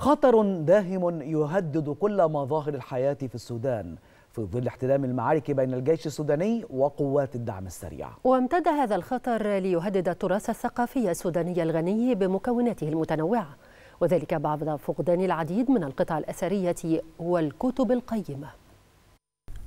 خطر داهم يهدد كل مظاهر الحياة في السودان في ظل احتلام المعارك بين الجيش السوداني وقوات الدعم السريع وامتد هذا الخطر ليهدد التراث الثقافي السوداني الغني بمكوناته المتنوعة وذلك بعد فقدان العديد من القطع الأثرية والكتب القيمة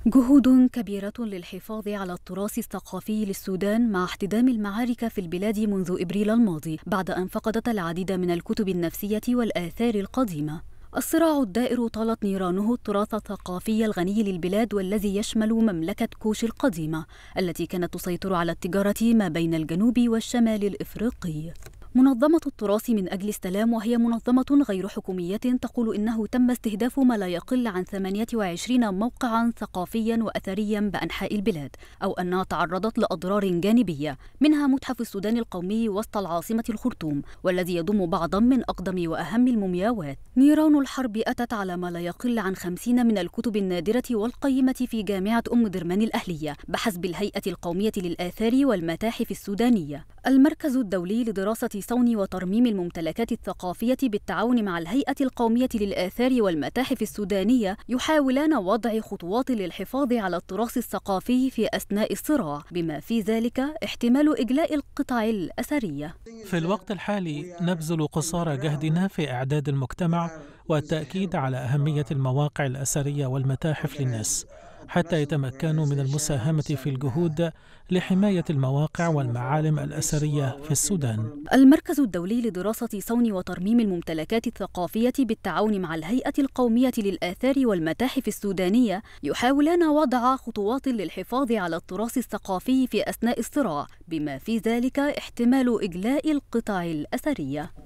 جهود كبيرة للحفاظ على التراث الثقافي للسودان مع احتدام المعارك في البلاد منذ إبريل الماضي بعد أن فقدت العديد من الكتب النفسية والآثار القديمة الصراع الدائر طالت نيرانه التراث الثقافي الغني للبلاد والذي يشمل مملكة كوش القديمة التي كانت تسيطر على التجارة ما بين الجنوب والشمال الإفريقي منظمة التراث من أجل السلام وهي منظمة غير حكومية تقول إنه تم استهداف ما لا يقل عن 28 موقعا ثقافيا وأثريا بأنحاء البلاد أو أنها تعرضت لأضرار جانبية منها متحف السودان القومي وسط العاصمة الخرطوم والذي يضم بعضا من أقدم وأهم المومياوات نيران الحرب أتت على ما لا يقل عن 50 من الكتب النادرة والقيمة في جامعة أم درمان الأهلية بحسب الهيئة القومية للآثار والمتاحف السودانية المركز الدولي لدراسة صون وترميم الممتلكات الثقافية بالتعاون مع الهيئة القومية للآثار والمتاحف السودانية يحاولان وضع خطوات للحفاظ على التراث الثقافي في أثناء الصراع بما في ذلك احتمال إجلاء القطع الأثرية في الوقت الحالي نبذل قصارى جهدنا في إعداد المجتمع والتأكيد على أهمية المواقع الأثرية والمتاحف للناس حتى يتمكنوا من المساهمة في الجهود لحماية المواقع والمعالم الأثرية في السودان. المركز الدولي لدراسة صون وترميم الممتلكات الثقافية بالتعاون مع الهيئة القومية للآثار والمتاحف السودانية يحاولان وضع خطوات للحفاظ على التراث الثقافي في أثناء الصراع، بما في ذلك احتمال إجلاء القطع الأثرية.